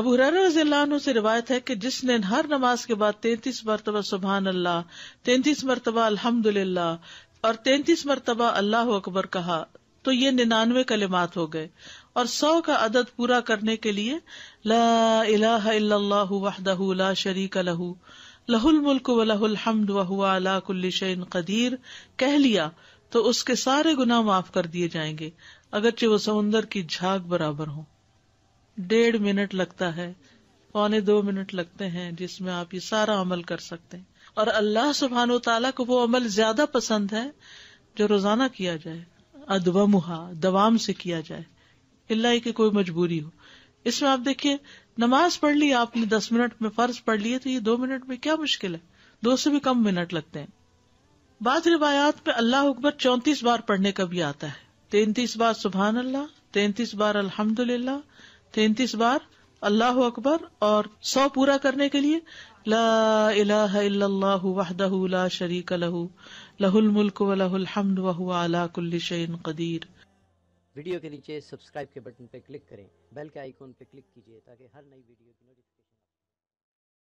अब हुरैरा से रिवायत है कि जिसने हर नमाज के बाद तैतीस मरतबा सुबहान अल्लाह तैतीस मरतबा अल्हम्दुलिल्लाह और तैंतीस मरतबा अल्लाह अकबर कहा तो ये निन्यानवे कलिमात हो गए और सौ का अदद पूरा करने के लिए ला शरीक लहू लहुल मुल्क व लहुल हम्द व कदीर कह लिया तो उसके सारे गुना माफ कर दिए जाएंगे अगरचे वो समुन्दर की झाग बराबर हो डेढ़ मिनट लगता है पौने दो मिनट लगते हैं जिसमें आप ये सारा अमल कर सकते हैं और अल्लाह सुबहान तला को वो अमल ज्यादा पसंद है जो रोजाना किया जाए अदवमुहा दवाम से किया जाए अल्लाह की कोई मजबूरी हो इसमें आप देखिए नमाज पढ़ ली आपने दस मिनट में फर्ज पढ़ लिया तो ये दो मिनट में क्या मुश्किल है दो से भी कम मिनट लगते हैं बाद रिवायात में अल्लाह अकबर चौंतीस बार पढ़ने का भी आता है तैतीस बार सुबहान अल्लाह तैतीस बार अल्हमदल्ला तैंतीस बार अल्लाह अकबर और सौ पूरा करने के लिए ला शरीक लहू लहुल मुल्क व लहुल हम्द अला कदीर वीडियो के नीचे सब्सक्राइब के बटन पे क्लिक करें बेल के आइकॉन पे क्लिक कीजिए ताकि हर नई वीडियो की नोटिफिकेशन